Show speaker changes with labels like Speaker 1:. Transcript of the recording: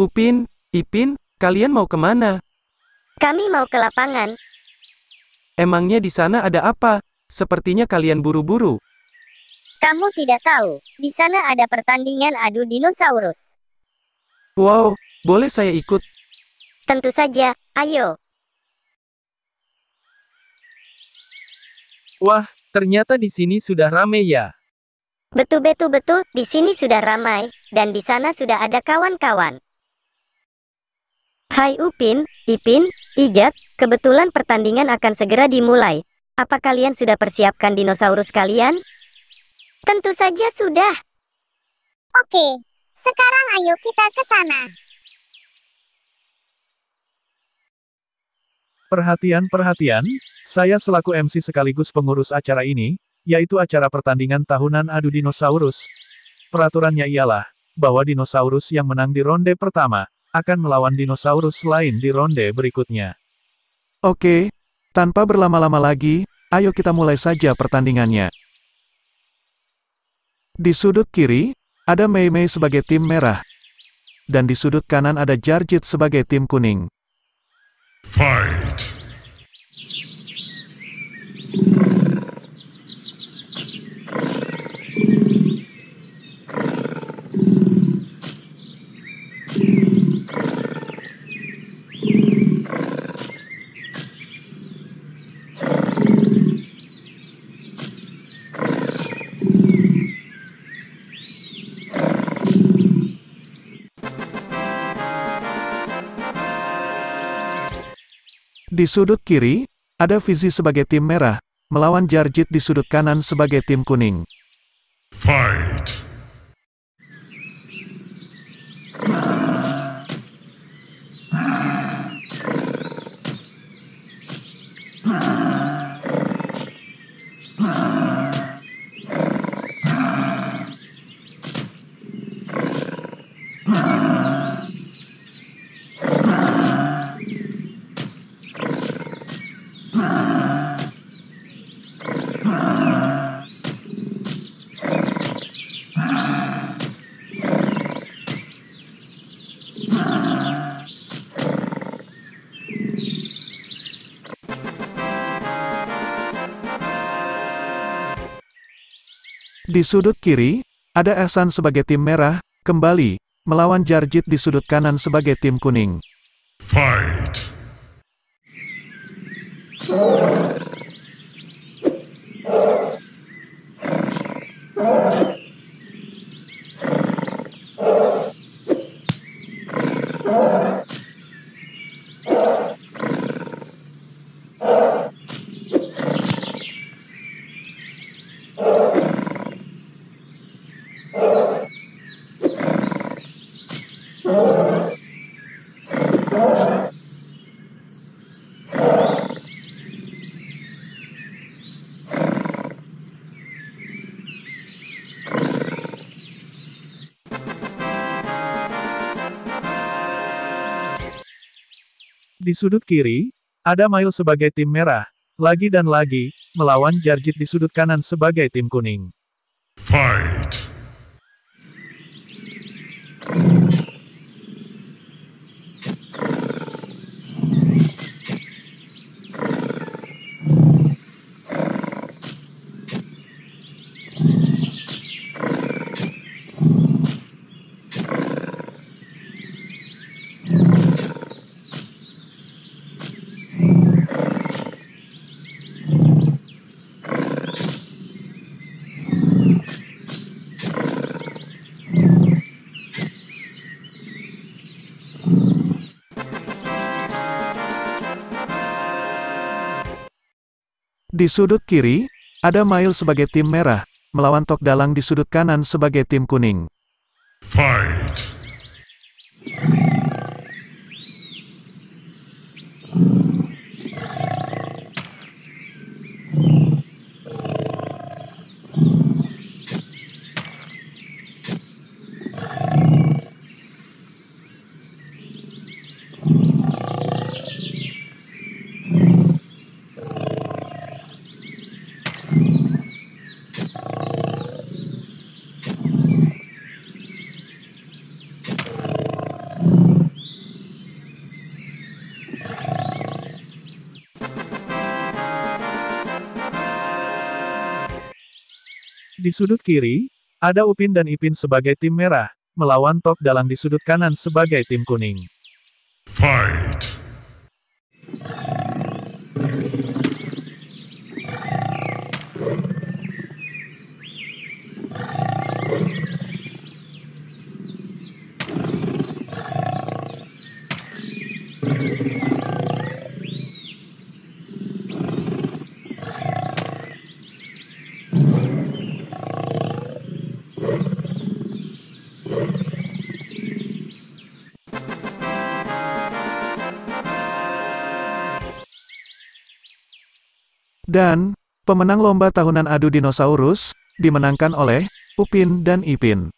Speaker 1: Upin, Ipin, kalian mau kemana?
Speaker 2: Kami mau ke lapangan.
Speaker 1: Emangnya di sana ada apa? Sepertinya kalian buru-buru.
Speaker 2: Kamu tidak tahu, di sana ada pertandingan adu dinosaurus.
Speaker 1: Wow, boleh saya ikut?
Speaker 2: Tentu saja, ayo.
Speaker 1: Wah, ternyata di sini sudah ramai ya.
Speaker 2: Betul-betul betul, di sini sudah ramai, dan di sana sudah ada kawan-kawan. Hai Upin, Ipin, Ijat, kebetulan pertandingan akan segera dimulai. Apa kalian sudah persiapkan dinosaurus kalian? Tentu saja sudah. Oke, sekarang ayo kita ke sana.
Speaker 1: Perhatian-perhatian, saya selaku MC sekaligus pengurus acara ini, yaitu acara pertandingan tahunan adu dinosaurus. Peraturannya ialah, bahwa dinosaurus yang menang di ronde pertama, akan melawan dinosaurus lain di ronde berikutnya. Oke, tanpa berlama-lama lagi, ayo kita mulai saja pertandingannya. Di sudut kiri, ada Mei Mei sebagai tim merah. Dan di sudut kanan ada Jarjit sebagai tim kuning.
Speaker 3: Fight!
Speaker 1: Di sudut kiri, ada visi sebagai tim merah, melawan Jarjit di sudut kanan sebagai tim kuning.
Speaker 3: Fight!
Speaker 1: Di sudut kiri, ada Ehsan sebagai tim merah, kembali, melawan Jarjit di sudut kanan sebagai tim kuning.
Speaker 3: Fight!
Speaker 1: Di sudut kiri, ada Mail sebagai tim merah, lagi dan lagi, melawan Jarjit di sudut kanan sebagai tim kuning. Fight! Di sudut kiri, ada Mail sebagai tim merah, melawan Tok Dalang di sudut kanan sebagai tim kuning.
Speaker 3: Fight!
Speaker 1: Di sudut kiri, ada Upin dan Ipin sebagai tim merah, melawan Tok Dalang di sudut kanan sebagai tim kuning.
Speaker 3: Fight!
Speaker 1: Dan, pemenang lomba tahunan adu dinosaurus, dimenangkan oleh Upin dan Ipin.